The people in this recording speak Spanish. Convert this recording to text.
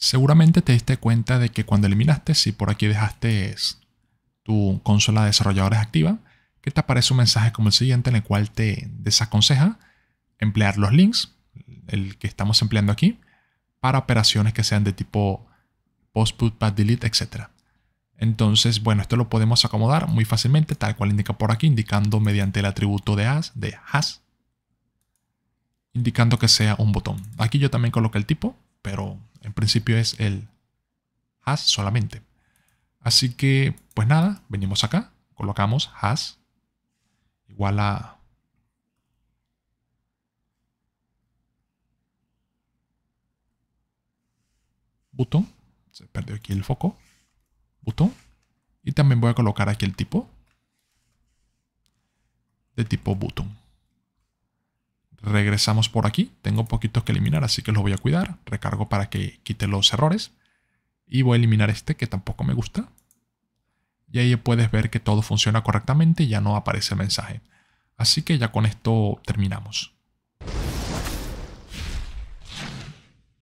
Seguramente te diste cuenta de que cuando eliminaste, si por aquí dejaste tu consola de desarrolladores activa, que te aparece un mensaje como el siguiente en el cual te desaconseja emplear los links, el que estamos empleando aquí, para operaciones que sean de tipo post, put, path, delete, etc. Entonces, bueno, esto lo podemos acomodar muy fácilmente, tal cual indica por aquí, indicando mediante el atributo de has, de has, indicando que sea un botón. Aquí yo también coloqué el tipo, principio es el has solamente. Así que, pues nada, venimos acá, colocamos has igual a button, se perdió aquí el foco, botón, y también voy a colocar aquí el tipo de tipo button Regresamos por aquí. Tengo poquitos que eliminar, así que los voy a cuidar. Recargo para que quite los errores. Y voy a eliminar este que tampoco me gusta. Y ahí puedes ver que todo funciona correctamente y ya no aparece el mensaje. Así que ya con esto terminamos.